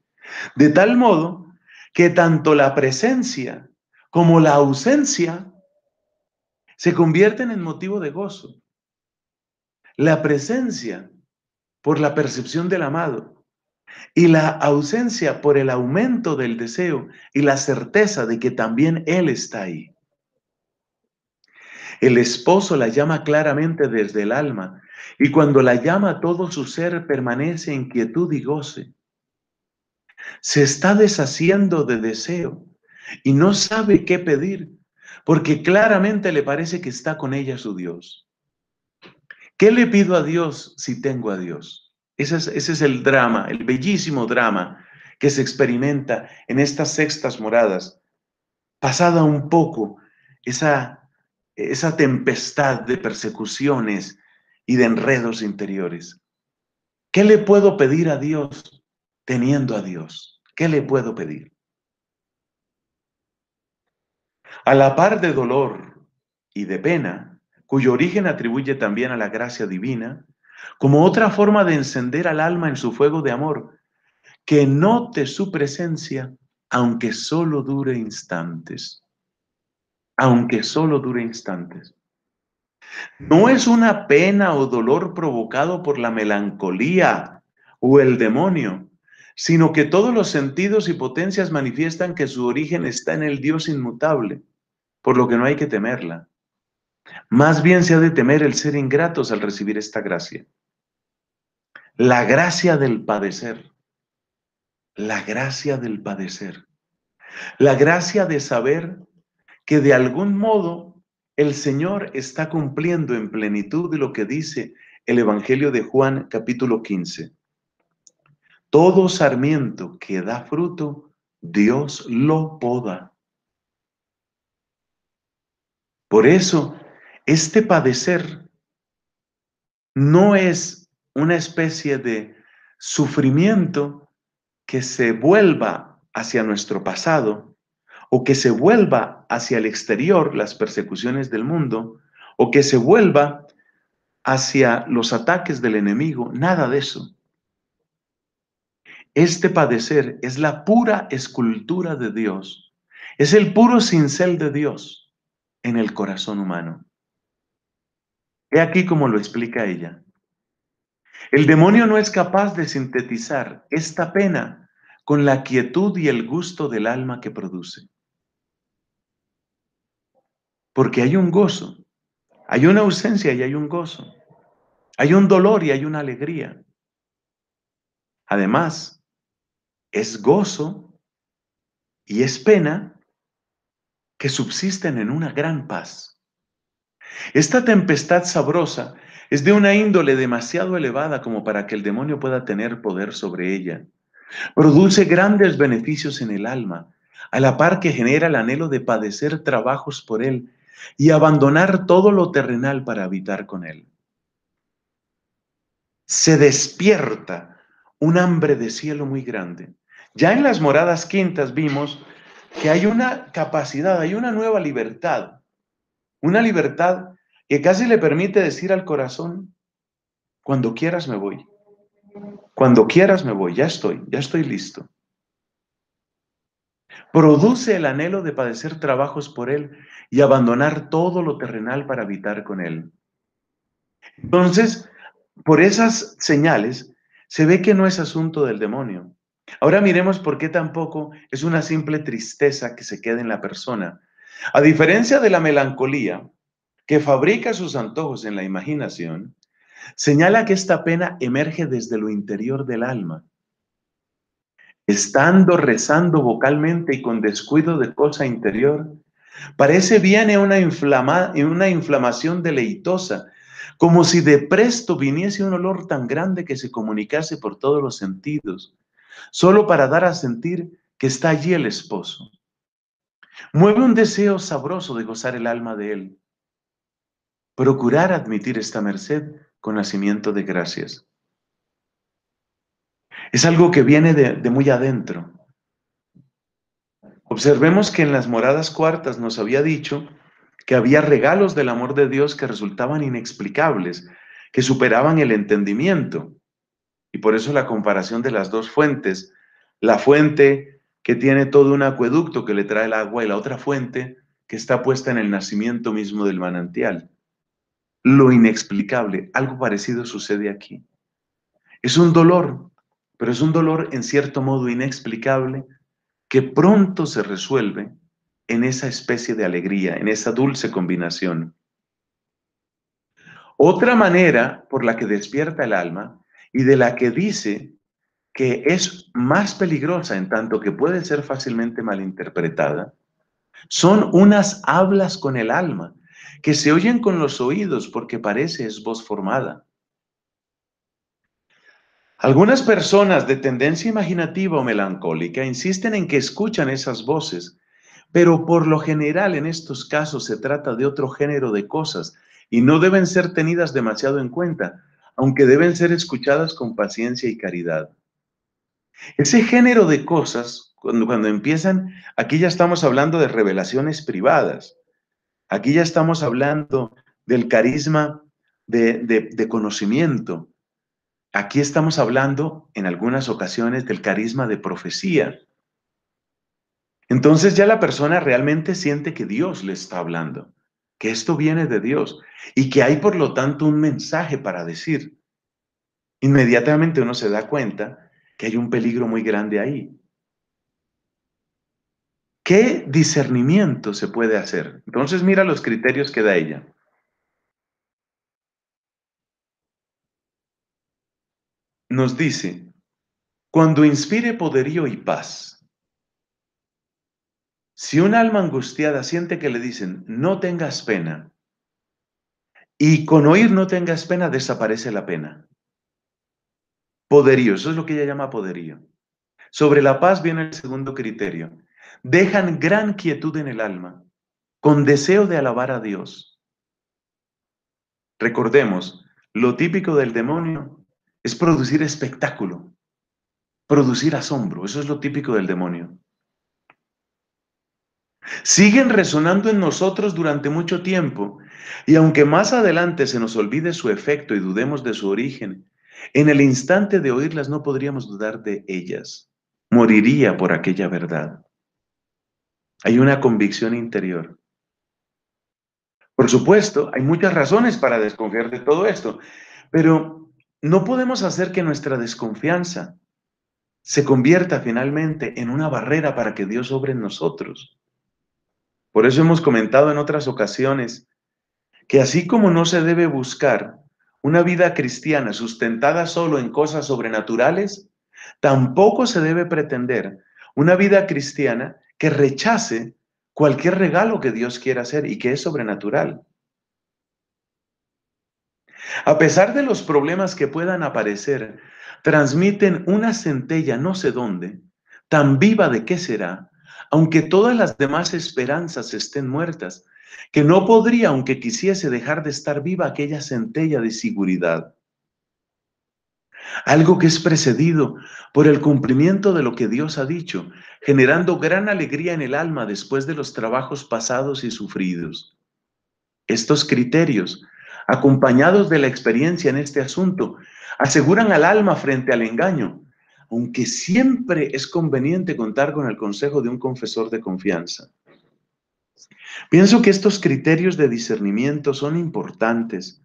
de tal modo que tanto la presencia como la ausencia se convierten en motivo de gozo. La presencia por la percepción del amado y la ausencia por el aumento del deseo y la certeza de que también Él está ahí. El esposo la llama claramente desde el alma y cuando la llama todo su ser permanece en quietud y goce. Se está deshaciendo de deseo y no sabe qué pedir porque claramente le parece que está con ella su Dios. ¿Qué le pido a Dios si tengo a Dios? Ese es, el drama, el bellísimo drama que se experimenta en estas sextas moradas. Pasada un poco esa, esa tempestad de persecuciones y de enredos interiores. ¿Qué le puedo pedir a Dios teniendo a Dios? ¿Qué le puedo pedir? A la par de dolor y de pena, cuyo origen atribuye también a la gracia divina, como otra forma de encender al alma en su fuego de amor, que note su presencia, aunque solo dure instantes. Aunque solo dure instantes. No es una pena o dolor provocado por la melancolía o el demonio, sino que todos los sentidos y potencias manifiestan que su origen está en el Dios inmutable, por lo que no hay que temerla. Más bien se ha de temer el ser ingratos al recibir esta gracia. La gracia del padecer. La gracia del padecer. La gracia de saber que de algún modo el Señor está cumpliendo en plenitud de lo que dice el Evangelio de Juan capítulo 15. Todo sarmiento que da fruto, Dios lo poda. Por eso este padecer no es una especie de sufrimiento que se vuelva hacia nuestro pasado o que se vuelva hacia el exterior, las persecuciones del mundo, o que se vuelva hacia los ataques del enemigo, nada de eso. Este padecer es la pura escultura de Dios, es el puro cincel de Dios en el corazón humano. Ve aquí como lo explica ella. El demonio no es capaz de sintetizar esta pena con la quietud y el gusto del alma que produce. Porque hay un gozo, hay una ausencia y hay un gozo, hay un dolor y hay una alegría. Además, es gozo y es pena que subsisten en una gran paz. Esta tempestad sabrosa es de una índole demasiado elevada como para que el demonio pueda tener poder sobre ella. Produce grandes beneficios en el alma, a la par que genera el anhelo de padecer trabajos por él y abandonar todo lo terrenal para habitar con él. Se despierta un hambre de cielo muy grande. Ya en las moradas quintas vimos que hay una capacidad, hay una nueva libertad una libertad que casi le permite decir al corazón, cuando quieras me voy, cuando quieras me voy, ya estoy, ya estoy listo. Produce el anhelo de padecer trabajos por Él y abandonar todo lo terrenal para habitar con Él. Entonces, por esas señales, se ve que no es asunto del demonio. Ahora miremos por qué tampoco es una simple tristeza que se queda en la persona, a diferencia de la melancolía, que fabrica sus antojos en la imaginación, señala que esta pena emerge desde lo interior del alma. Estando rezando vocalmente y con descuido de cosa interior, parece viene una, una inflamación deleitosa, como si de presto viniese un olor tan grande que se comunicase por todos los sentidos, solo para dar a sentir que está allí el esposo. Mueve un deseo sabroso de gozar el alma de Él. Procurar admitir esta merced con nacimiento de gracias. Es algo que viene de, muy adentro. Observemos que en las moradas cuartas nos había dicho que había regalos del amor de Dios que resultaban inexplicables, que superaban el entendimiento. Y por eso la comparación de las dos fuentes, la fuente que tiene todo un acueducto que le trae el agua y la otra fuente que está puesta en el nacimiento mismo del manantial. Lo inexplicable, algo parecido sucede aquí. Es un dolor, pero es un dolor en cierto modo inexplicable que pronto se resuelve en esa especie de alegría, en esa dulce combinación. Otra manera por la que despierta el alma y de la que dice que es más peligrosa en tanto que puede ser fácilmente malinterpretada, son unas hablas con el alma que se oyen con los oídos porque parece es voz formada. Algunas personas de tendencia imaginativa o melancólica insisten en que escuchan esas voces, pero por lo general en estos casos se trata de otro género de cosas y no deben ser tenidas demasiado en cuenta, aunque deben ser escuchadas con paciencia y caridad. Ese género de cosas, cuando, cuando empiezan, aquí ya estamos hablando de revelaciones privadas, aquí ya estamos hablando del carisma de, de, de conocimiento, aquí estamos hablando en algunas ocasiones del carisma de profecía. Entonces ya la persona realmente siente que Dios le está hablando, que esto viene de Dios y que hay por lo tanto un mensaje para decir. Inmediatamente uno se da cuenta que hay un peligro muy grande ahí. ¿Qué discernimiento se puede hacer? Entonces mira los criterios que da ella. Nos dice, cuando inspire poderío y paz, si un alma angustiada siente que le dicen, no tengas pena, y con oír no tengas pena, desaparece la pena. Poderío, eso es lo que ella llama poderío. Sobre la paz viene el segundo criterio. Dejan gran quietud en el alma, con deseo de alabar a Dios. Recordemos, lo típico del demonio es producir espectáculo, producir asombro, eso es lo típico del demonio. Siguen resonando en nosotros durante mucho tiempo, y aunque más adelante se nos olvide su efecto y dudemos de su origen, en el instante de oírlas no podríamos dudar de ellas. Moriría por aquella verdad. Hay una convicción interior. Por supuesto, hay muchas razones para desconfiar de todo esto, pero no podemos hacer que nuestra desconfianza se convierta finalmente en una barrera para que Dios obre en nosotros. Por eso hemos comentado en otras ocasiones que así como no se debe buscar una vida cristiana sustentada solo en cosas sobrenaturales, tampoco se debe pretender una vida cristiana que rechace cualquier regalo que Dios quiera hacer y que es sobrenatural. A pesar de los problemas que puedan aparecer, transmiten una centella no sé dónde, tan viva de qué será, aunque todas las demás esperanzas estén muertas, que no podría, aunque quisiese, dejar de estar viva aquella centella de seguridad. Algo que es precedido por el cumplimiento de lo que Dios ha dicho, generando gran alegría en el alma después de los trabajos pasados y sufridos. Estos criterios, acompañados de la experiencia en este asunto, aseguran al alma frente al engaño, aunque siempre es conveniente contar con el consejo de un confesor de confianza. Pienso que estos criterios de discernimiento son importantes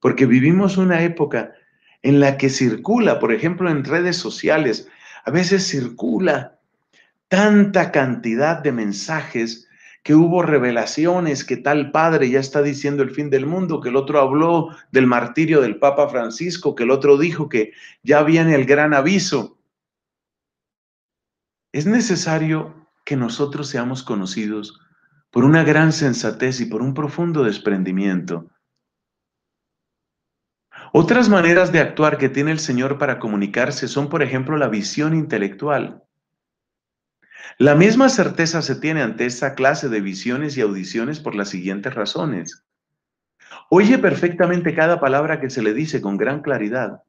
porque vivimos una época en la que circula, por ejemplo, en redes sociales, a veces circula tanta cantidad de mensajes que hubo revelaciones, que tal padre ya está diciendo el fin del mundo, que el otro habló del martirio del Papa Francisco, que el otro dijo que ya viene el gran aviso. Es necesario que nosotros seamos conocidos por una gran sensatez y por un profundo desprendimiento. Otras maneras de actuar que tiene el Señor para comunicarse son, por ejemplo, la visión intelectual. La misma certeza se tiene ante esta clase de visiones y audiciones por las siguientes razones. Oye perfectamente cada palabra que se le dice con gran claridad,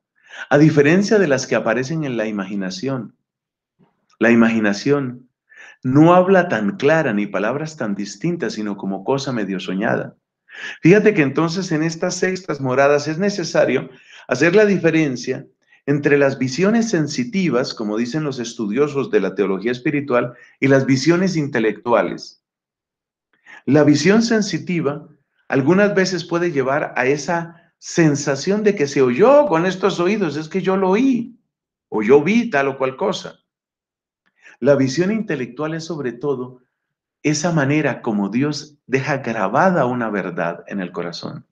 a diferencia de las que aparecen en la imaginación. La imaginación no habla tan clara ni palabras tan distintas, sino como cosa medio soñada. Fíjate que entonces en estas sextas moradas es necesario hacer la diferencia entre las visiones sensitivas, como dicen los estudiosos de la teología espiritual, y las visiones intelectuales. La visión sensitiva algunas veces puede llevar a esa sensación de que se oyó con estos oídos, es que yo lo oí, o yo vi tal o cual cosa. La visión intelectual es sobre todo esa manera como Dios deja grabada una verdad en el corazón.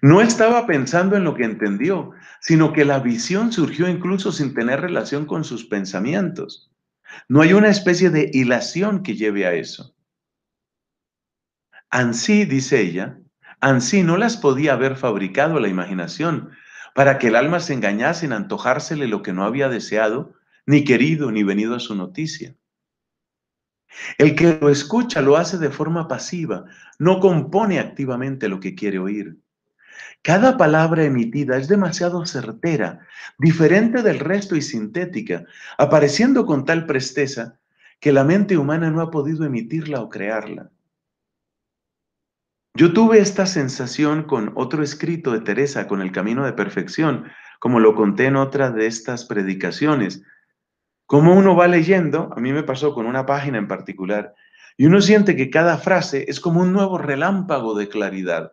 No estaba pensando en lo que entendió, sino que la visión surgió incluso sin tener relación con sus pensamientos. No hay una especie de hilación que lleve a eso. Ansí, dice ella, ansí no las podía haber fabricado la imaginación para que el alma se engañase en antojársele lo que no había deseado ni querido ni venido a su noticia. El que lo escucha lo hace de forma pasiva, no compone activamente lo que quiere oír. Cada palabra emitida es demasiado certera, diferente del resto y sintética, apareciendo con tal presteza que la mente humana no ha podido emitirla o crearla. Yo tuve esta sensación con otro escrito de Teresa, con el camino de perfección, como lo conté en otra de estas predicaciones, como uno va leyendo, a mí me pasó con una página en particular, y uno siente que cada frase es como un nuevo relámpago de claridad.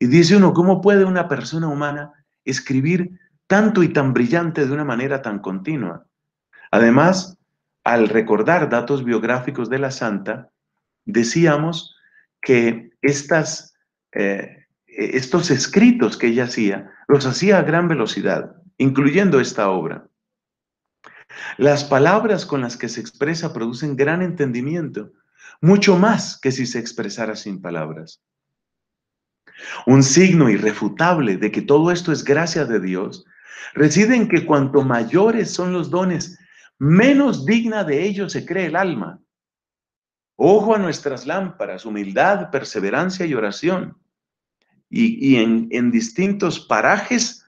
Y dice uno, ¿cómo puede una persona humana escribir tanto y tan brillante de una manera tan continua? Además, al recordar datos biográficos de la santa, decíamos que estas, eh, estos escritos que ella hacía los hacía a gran velocidad, incluyendo esta obra. Las palabras con las que se expresa producen gran entendimiento, mucho más que si se expresara sin palabras. Un signo irrefutable de que todo esto es gracia de Dios reside en que cuanto mayores son los dones, menos digna de ellos se cree el alma. Ojo a nuestras lámparas, humildad, perseverancia y oración. Y, en distintos parajes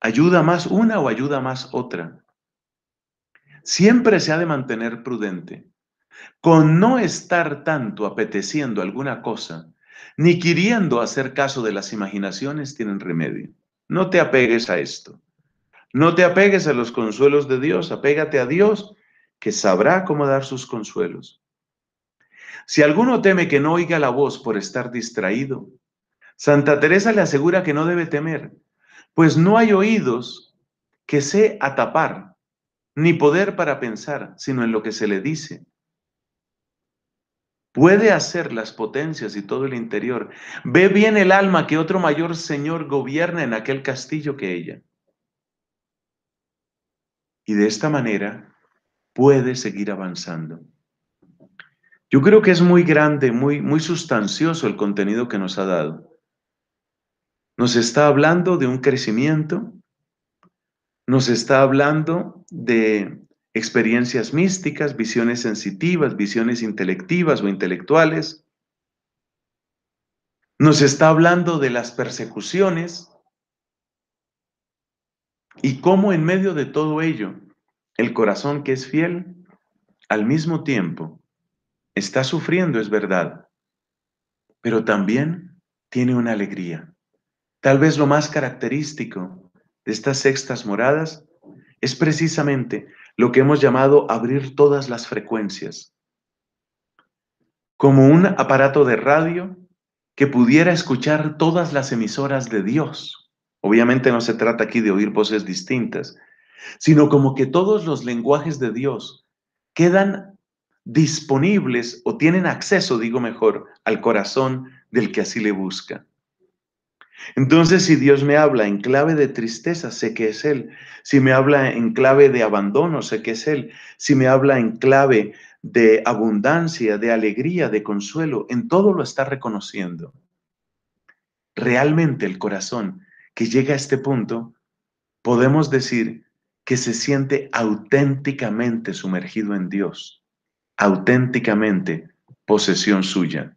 ayuda más una o ayuda más otra siempre se ha de mantener prudente, con no estar tanto apeteciendo alguna cosa, ni queriendo hacer caso de las imaginaciones tienen remedio. No te apegues a esto. No te apegues a los consuelos de Dios, apégate a Dios, que sabrá cómo dar sus consuelos. Si alguno teme que no oiga la voz por estar distraído, Santa Teresa le asegura que no debe temer, pues no hay oídos que se atapar ni poder para pensar, sino en lo que se le dice. Puede hacer las potencias y todo el interior. Ve bien el alma que otro mayor señor gobierna en aquel castillo que ella. Y de esta manera puede seguir avanzando. Yo creo que es muy grande, muy, muy sustancioso el contenido que nos ha dado. Nos está hablando de un crecimiento, nos está hablando de experiencias místicas, visiones sensitivas, visiones intelectivas o intelectuales. Nos está hablando de las persecuciones y cómo en medio de todo ello, el corazón que es fiel, al mismo tiempo, está sufriendo, es verdad, pero también tiene una alegría. Tal vez lo más característico de estas sextas moradas es precisamente lo que hemos llamado abrir todas las frecuencias, como un aparato de radio que pudiera escuchar todas las emisoras de Dios. Obviamente no se trata aquí de oír voces distintas, sino como que todos los lenguajes de Dios quedan disponibles o tienen acceso, digo mejor, al corazón del que así le busca. Entonces, si Dios me habla en clave de tristeza, sé que es Él. Si me habla en clave de abandono, sé que es Él. Si me habla en clave de abundancia, de alegría, de consuelo, en todo lo está reconociendo. Realmente el corazón que llega a este punto, podemos decir que se siente auténticamente sumergido en Dios, auténticamente posesión suya.